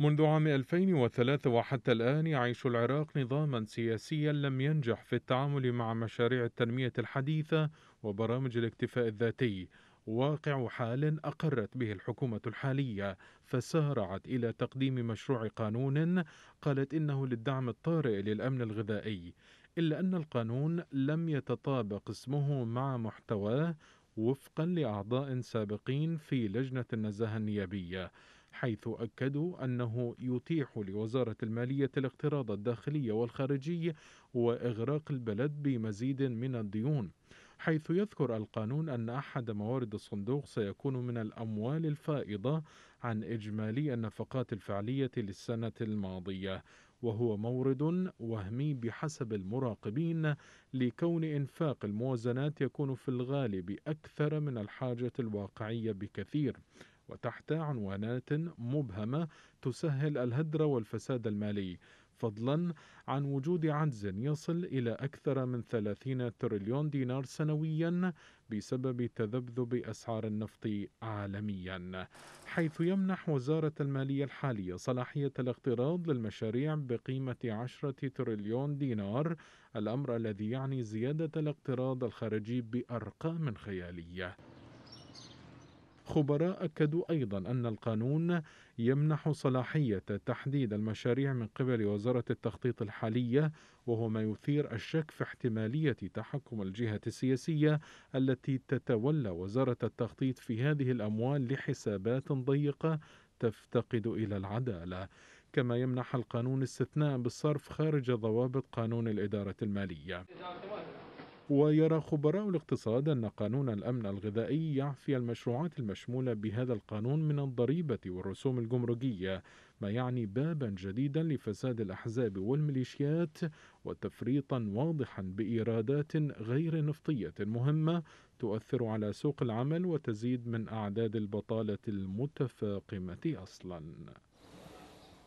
منذ عام 2003 وحتى الآن يعيش العراق نظاما سياسيا لم ينجح في التعامل مع مشاريع التنمية الحديثة وبرامج الاكتفاء الذاتي واقع حال أقرت به الحكومة الحالية فسارعت إلى تقديم مشروع قانون قالت إنه للدعم الطارئ للأمن الغذائي إلا أن القانون لم يتطابق اسمه مع محتواه وفقا لأعضاء سابقين في لجنة النزاهة النيابية حيث أكدوا أنه يتيح لوزارة المالية الاقتراض الداخلي والخارجي وإغراق البلد بمزيد من الديون حيث يذكر القانون أن أحد موارد الصندوق سيكون من الأموال الفائضة عن إجمالي النفقات الفعلية للسنة الماضية وهو مورد وهمي بحسب المراقبين لكون إنفاق الموازنات يكون في الغالب أكثر من الحاجة الواقعية بكثير وتحت عنوانات مبهمة تسهل الهدر والفساد المالي فضلا عن وجود عجز يصل إلى أكثر من 30 تريليون دينار سنويا بسبب تذبذب أسعار النفط عالميا حيث يمنح وزارة المالية الحالية صلاحية الاقتراض للمشاريع بقيمة 10 تريليون دينار الأمر الذي يعني زيادة الاقتراض الخارجي بأرقام خيالية خبراء أكدوا أيضا أن القانون يمنح صلاحية تحديد المشاريع من قبل وزارة التخطيط الحالية وهو ما يثير الشك في احتمالية تحكم الجهة السياسية التي تتولى وزارة التخطيط في هذه الأموال لحسابات ضيقة تفتقد إلى العدالة كما يمنح القانون استثناء بالصرف خارج ضوابط قانون الإدارة المالية ويرى خبراء الاقتصاد أن قانون الأمن الغذائي يعفي المشروعات المشمولة بهذا القانون من الضريبة والرسوم الجمركية ما يعني بابا جديدا لفساد الأحزاب والميليشيات وتفريطا واضحا بإيرادات غير نفطية مهمة تؤثر على سوق العمل وتزيد من أعداد البطالة المتفاقمة أصلاً